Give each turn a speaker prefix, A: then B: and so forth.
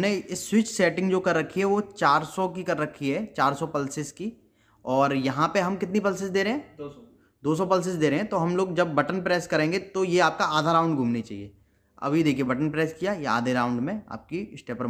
A: ने इस switch setting जो कर रखी है वो 400 की कर रखी है 400 पल्सेस की और यहाँ पे हम कितनी पल्सेस दे रहे हैं
B: 200
A: 200 पल्सेस दे रहे हैं तो हम लोग जब बटन प्रेस करेंगे तो ये आपका आधा राउंड घूमनी चाहिए अभी देखिए बटन प्रेस किया ये आधे राउंड में आपकी स्टेपर